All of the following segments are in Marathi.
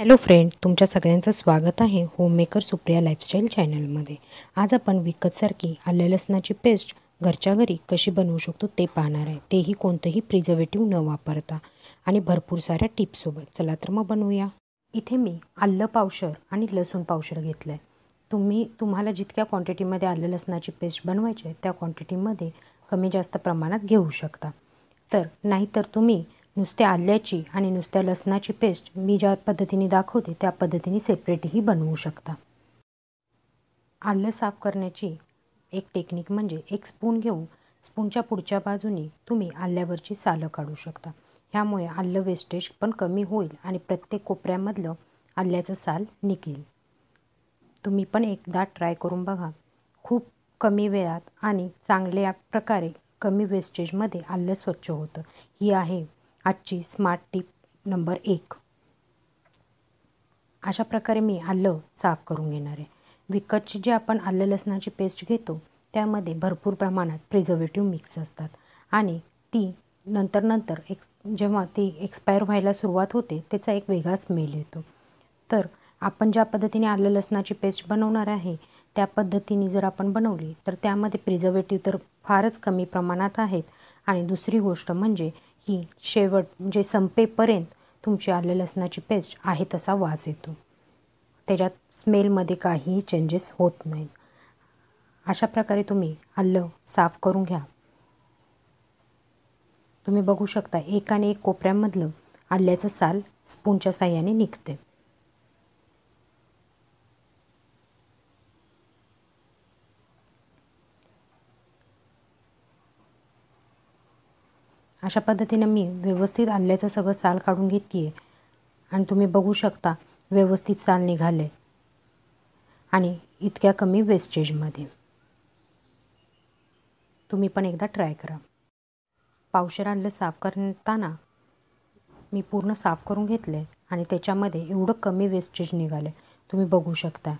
हॅलो फ्रेंड तुमच्या सगळ्यांचं स्वागत आहे होममेकर सुप्रिया लाईफस्टाईल चॅनलमध्ये आज आपण विकतसारखी आल्या लसणाची पेस्ट घरच्या घरी कशी बनवू शकतो ते पाहणार आहे तेही कोणतंही प्रिझर्वेटिव्ह न वापरता आणि भरपूर साऱ्या टिप्ससोबत चला तर मग बनवूया इथे मी आलं पावशर आणि लसूण पावशर घेतलं आहे तुम्ही तुम्हाला जितक्या क्वांटिटीमध्ये आलं लसणाची पेस्ट बनवायची आहे त्या क्वांटिटीमध्ये कमी जास्त प्रमाणात घेऊ शकता तर नाहीतर तुम्ही नुसत्या आल्याची आणि नुसत्या लसणाची पेस्ट मी ज्या पद्धतीने दाखवते त्या पद्धतीने सेपरेटही बनवू शकता आलं साफ करण्याची एक टेक्निक म्हणजे एक स्पून घेऊन स्पूनच्या पुढच्या बाजूने तुम्ही आल्यावरची सालं काढू शकता ह्यामुळे आल्लं वेस्टेज पण कमी होईल आणि प्रत्येक कोपऱ्यामधलं आल्याचं साल निघेल तुम्ही पण एकदा ट्राय करून बघा खूप कमी वेळात आणि चांगल्या प्रकारे कमी वेस्टेजमध्ये आल्लं स्वच्छ होतं ही आहे आजची स्मार्ट टिप नंबर एक अशा प्रकारे मी आलं साफ करून घेणार आहे विकतची जे आपण आलं लसणाची पेस्ट घेतो त्यामध्ये भरपूर प्रमाणात प्रिझर्वेटिव्ह मिक्स असतात आणि ती नंतर नंतर एक्स जेव्हा ती एक्सपायर व्हायला सुरुवात होते त्याचा एक वेगळा स्मेल येतो तर आपण ज्या पद्धतीने आलं लसणाची पेस्ट बनवणार आहे त्या पद्धतीने जर आपण बनवली तर त्यामध्ये प्रिझर्वेटिव्ह तर फारच कमी प्रमाणात आहेत आणि दुसरी गोष्ट म्हणजे की शेवट म्हणजे संपेपर्यंत तुमची आले लसणाची पेस्ट आहे तसा वास येतो त्याच्यात स्मेलमध्ये काहीही चेंजेस होत नाहीत अशा प्रकारे तुम्ही आलं साफ करून घ्या तुम्ही बघू शकता एकाने एक कोपऱ्यामधलं आल्याचं साल स्पूनच्या साह्याने निघते अशा पद्धतीनं मी व्यवस्थित आणल्याचं सगळं साल काढून घेतली आहे आणि तुम्ही बघू शकता व्यवस्थित साल निघाले आणि इतक्या कमी वेस्टेजमध्ये तुम्ही पण एकदा ट्राय करा पावशेर आणलं साफ करताना मी पूर्ण साफ करून घेतले आणि त्याच्यामध्ये एवढं कमी वेस्टेज निघाले तुम्ही बघू शकता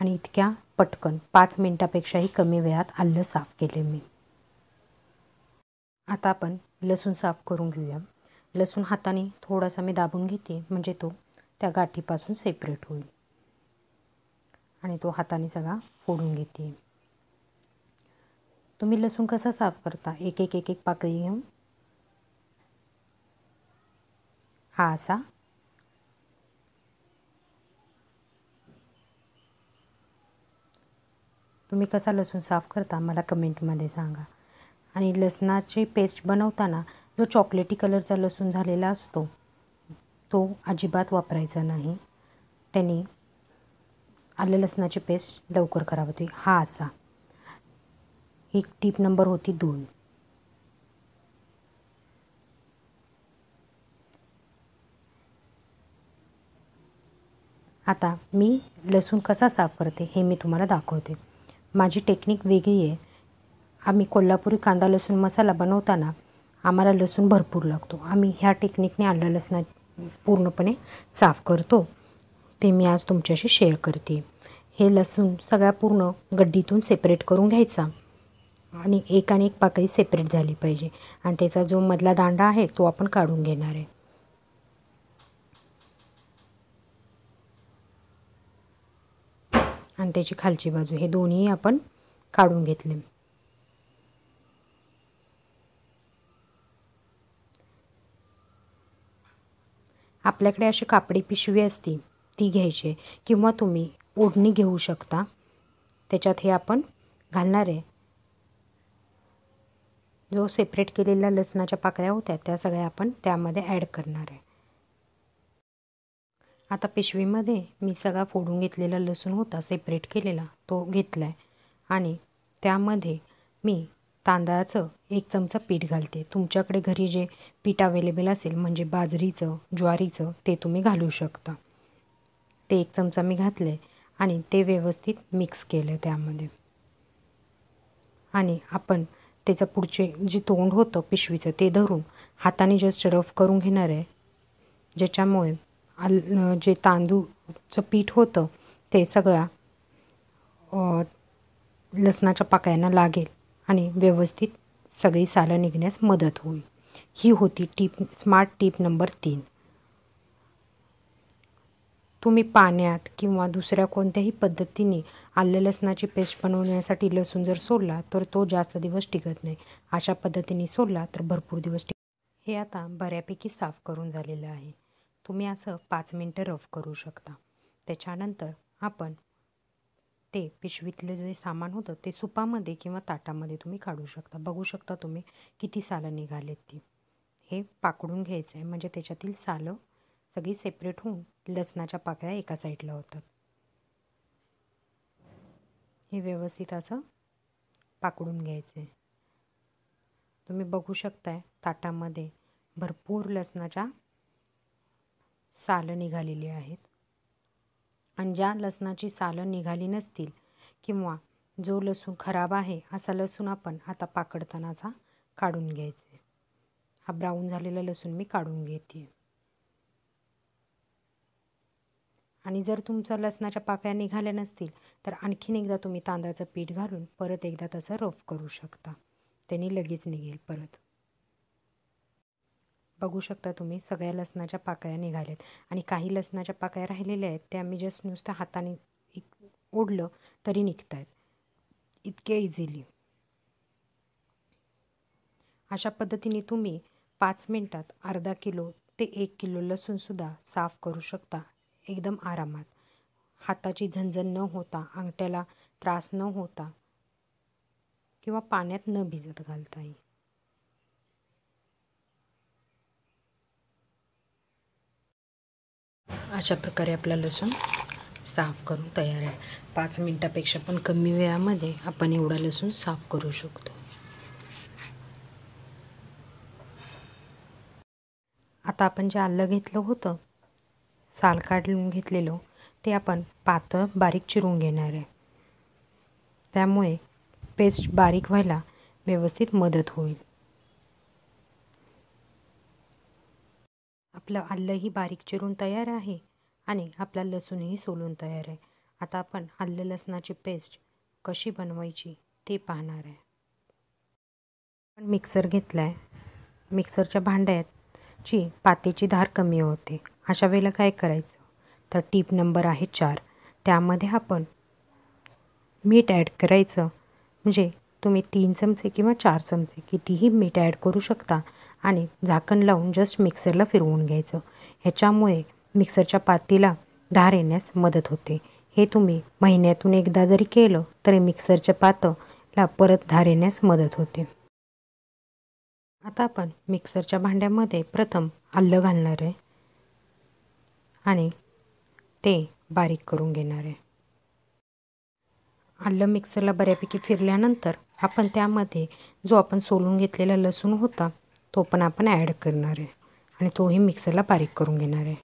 आणि इतक्या पटकन पाच मिनटापेक्षाही कमी वेळात आलं साफ केले मी आता आपण लसूण साफ करून घेऊया लसूण हाताने थोडासा मी दाबून घेते म्हणजे तो त्या गाठीपासून सेपरेट होईल आणि तो हाताने सगळा फोडून घेते तुम्ही लसूण कसा साफ करता एक एक एक एक पाकळी घेऊन हा असा तुम्ही कसा लसूण साफ करता मला कमेंटमध्ये सांगा आणि लसणाची पेस्ट बनवताना जो चॉकलेटी कलरचा लसूण झालेला असतो तो अजिबात वापरायचा नाही त्याने आले लसणाची पेस्ट लवकर करावं होती हा असा एक टीप नंबर होती दोन आता मी लसूण कसा साफ करते हे मी तुम्हाला दाखवते माझी टेक्निक वेगळी आहे आम्ही कोल्हापुरी कांदा लसूण मसाला बनवताना आम्हाला लसूण भरपूर लागतो आम्ही ह्या टेक्निकने आलं लसणा पूर्णपणे साफ करतो ते मी आज तुमच्याशी शेअर करते हे लसूण सगळ्या पूर्ण गड्डीतून सेपरेट करून घ्यायचा आणि एक आणि एक पाकळी सेपरेट झाली पाहिजे आणि त्याचा जो मधला दांडा आहे तो आपण काढून घेणार आहे आणि त्याची खालची बाजू हे दोन्ही आपण काढून घेतले आपल्याकडे अशी कापडी पिशवी असती ती घ्यायची किंवा तुम्ही ओढणी घेऊ शकता त्याच्यात हे आपण घालणार आहे जो सेपरेट केलेल्या लसणाच्या पाकळ्या होत्या त्या सगळ्या आपण त्यामध्ये ॲड करणार आहे आता पिशवीमध्ये मी सगळा फोडून घेतलेला लसूण होता सेपरेट केलेला तो घेतला आहे आणि त्यामध्ये मी तांदळाचं एक चमचा पीठ घालते तुमच्याकडे घरी जे पीठ अवेलेबल असेल म्हणजे बाजरीचं ज्वारीचं ते तुम्ही घालू शकता ते एक चमचा मी घातले आणि ते व्यवस्थित मिक्स केलं त्यामध्ये आणि आपण त्याचं पुढचे जे तोंड होतं पिशवीचं ते धरून हाताने जस्ट रफ करून घेणार आहे ज्याच्यामुळे अल जे तांदूळचं पीठ होतं ते सगळ्या लसणाच्या पाकळ्यांना लागेल आणि व्यवस्थित सगळी सालं निघण्यास मदत होईल ही होती टीप स्मार्ट टीप नंबर तीन तुम्ही पाण्यात किंवा दुसऱ्या कोणत्याही पद्धतीने आलं लसणाची पेस्ट बनवण्यासाठी लसूण जर सोडला तर तो जास्त दिवस टिकत नाही अशा पद्धतीने सोडला तर भरपूर दिवस टिक हे आता बऱ्यापैकी साफ करून झालेलं आहे तुम्ही असं पाच मिनटं रफ करू शकता त्याच्यानंतर आपण ते पिशवीतलं जे सामान होतं ते सुपामध्ये किंवा ताटामध्ये तुम्ही काढू शकता बघू शकता तुम्ही किती सालं निघालेत ती हे पाकडून घ्यायचं आहे म्हणजे त्याच्यातील सालं सगळी सेपरेट होऊन लसणाच्या पाकळ्या एका साईडला होतात हे व्यवस्थित असं पाकडून घ्यायचं आहे तुम्ही बघू शकताय ताटामध्ये भरपूर लसणाच्या सालं निघालेली आहेत आणि ज्या लसणाची सालं निघाली नसतील किंवा जो लसूण खराब आहे असा लसूण आपण आता पाकडतानाचा काढून घ्यायचे हा ब्राऊन झालेला लसूण मी काढून घेते आणि जर तुमचं लसणाच्या पाकळ्या निघाल्या नसतील तर आणखीन एकदा तुम्ही तांदळाचं पीठ घालून परत एकदा तसं रफ करू शकता त्यांनी लगेच निघेल परत बघू शकता तुम्ही सगळ्या लसणाच्या पाकळ्या आहेत आणि काही लसणाच्या पाकळ्या राहिलेल्या आहेत त्या मी जस्ट नुसतं हाताने ओढलं तरी निघत आहेत इतके इझिली अशा पद्धतीने तुम्ही पाच मिनटात अर्धा किलो ते एक किलो लसूणसुद्धा साफ करू शकता एकदम आरामात हाताची झंझण न होता अंगठ्याला त्रास न होता किंवा पाण्यात न भिजत घालता येईल अशा प्रकारे आपला लसूण साफ करून तयार आहे पाच मिनटापेक्षा पण कमी वेळामध्ये आपण एवढा लसूण साफ करू शकतो आता आपण जे आलं घेतलं होतं साल काढून घेतलेलो ते आपण पातळ बारीक चिरून घेणार आहे त्यामुळे पेस्ट बारीक व्हायला व्यवस्थित मदत होईल आपलं आल्लंही बारीक चिरून तयार आहे आणि आपला लसूणही सोलून तयार आहे आता आपण आलं लसणाची पेस्ट कशी बनवायची ते पाहणार आहे आपण मिक्सर घेतला आहे मिक्सरच्या भांड्यात ची पातेची धार कमी होते अशा वेळेला काय करायचं तर टीप नंबर आहे चार त्यामध्ये आपण मीठ ॲड करायचं म्हणजे तुम्ही तीन चमचे किंवा चार चमचे कितीही मीठ ॲड करू शकता आणि झाकण लावून जस्ट मिक्सरला फिरवून घ्यायचं ह्याच्यामुळे मिक्सरच्या पातीला धार येण्यास मदत होते हे तुम्ही महिन्यातून एकदा जरी केलं तरी मिक्सरच्या पातला परत धार येण्यास मदत होते आता आपण मिक्सरच्या भांड्यामध्ये प्रथम आलं घालणार आहे आणि ते बारीक करून घेणार आहे आलं मिक्सरला बऱ्यापैकी फिरल्यानंतर आपण त्यामध्ये जो आपण सोलून घेतलेला लसूण होता तो पण आपण ॲड करणार आहे आणि तोही मिक्सरला बारीक करून घेणार आहे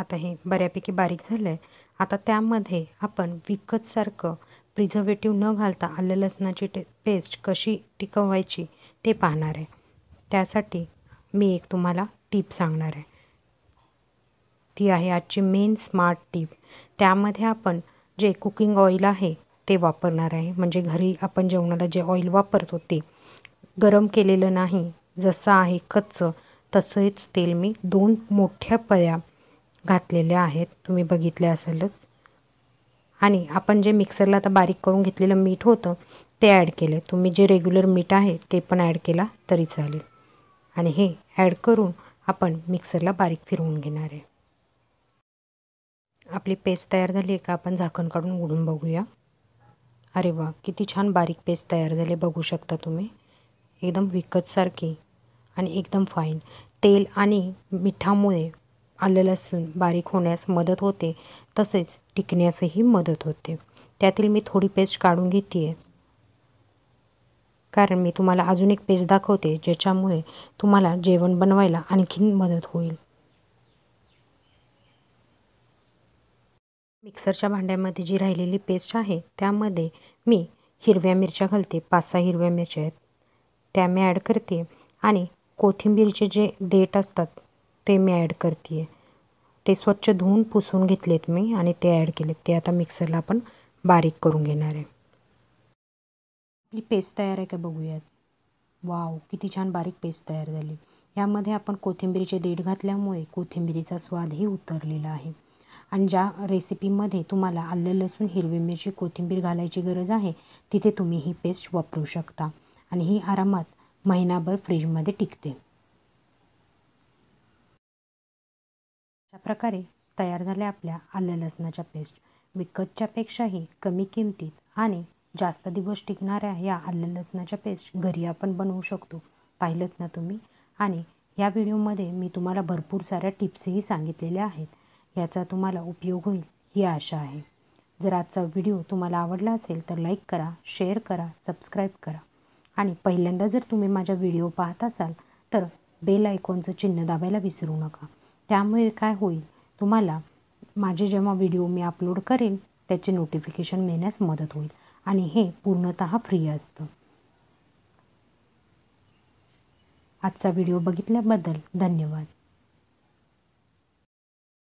आता हे बऱ्यापैकी बारीक झालं आहे आता त्यामध्ये आपण विकतसारखं प्रिझर्वेटिव्ह न घालता आलं लसणाची टे पेस्ट कशी टिकवायची ते पाहणार आहे त्यासाठी मी एक तुम्हाला टीप सांगणार आहे ती आहे आजची मेन स्मार्ट टीप त्यामध्ये आपण जे कुकिंग ऑइल आहे ते वापरणार आहे म्हणजे घरी आपण जेवणाला जे ऑइल वापरतो ते गरम केलेलं नाही जसं आहे कच्चं तसंच तेल मी दोन मोठ्या पळ्या घातलेल्या आहेत तुम्ही बघितल्या असेलच आणि आपण जे मिक्सरला आता बारीक करून घेतलेलं मीठ होतं ते ॲड केले तुम्ही जे रेग्युलर मीठ आहे ते पण ॲड केला तरी चालेल आणि हे ॲड करून आपण मिक्सरला बारीक फिरवून घेणार आहे आपली पेस्ट तयार झाली आहे का आपण झाकण काढून उघडून बघूया अरे वा किती छान बारीक पेस्ट तयार झाले बघू शकता तुम्ही एकदम विकतसारखी आणि एकदम फाईन तेल आणि मिठामुळे आलं लसूण बारीक होण्यास मदत होते तसेच टिकण्यासही मदत होते त्यातील मी थोडी पेस्ट काढून घेते आहे कारण मी तुम्हाला अजून एक पेस्ट दाखवते ज्याच्यामुळे तुम्हाला जेवण बनवायला आणखीन मदत होईल मिक्सरच्या भांड्यामध्ये जी राहिलेली पेस्ट आहे त्यामध्ये मी हिरव्या मिरच्या घालते पाच सहा हिरव्या मिरच्या आहेत त्या मी ॲड करते आणि कोथिंबीरचे जे देठ असतात ते मी ॲड करते ते स्वच्छ धुवून पुसून घेतलेत मी आणि ते ॲड केलेत ते आता मिक्सरला आपण बारीक करून घेणार आहे आपली पेस्ट तयार आहे का बघूयात वाव किती छान बारीक पेस्ट तयार झाली यामध्ये आपण कोथिंबीरीचे देठ घातल्यामुळे कोथिंबीरीचा स्वादही उतरलेला आहे आणि ज्या रेसिपीमध्ये तुम्हाला आलं लसूण हिरवी मिरची कोथिंबीर घालायची गरज आहे तिथे तुम्ही ही पेस्ट वापरू शकता आणि ही आरामात महिनाभर फ्रीजमध्ये टिकते अशा प्रकारे तयार झाल्या आपल्या आलं लसणाच्या पेस्ट विकतच्यापेक्षाही कमी किमतीत आणि जास्त दिवस टिकणाऱ्या या आलं लसणाच्या पेस्ट घरी आपण बनवू शकतो पाहिलं ना तुम्ही आणि या व्हिडिओमध्ये मी तुम्हाला भरपूर साऱ्या टिप्सही सांगितलेल्या आहेत याचा तुम्हाला उपयोग होईल ही आशा आहे जर आजचा व्हिडिओ तुम्हाला आवडला असेल तर लाईक करा शेअर करा सबस्क्राईब करा आणि पहिल्यांदा जर तुम्ही माझ्या व्हिडिओ पाहत असाल तर बेल आयकॉनचं चिन्ह दाबायला विसरू नका त्यामुळे काय होईल तुम्हाला माझे जेव्हा व्हिडिओ मी अपलोड करेन त्याचे नोटिफिकेशन मिळण्यास मदत होईल आणि हे पूर्णत फ्री असतं आजचा व्हिडिओ बघितल्याबद्दल धन्यवाद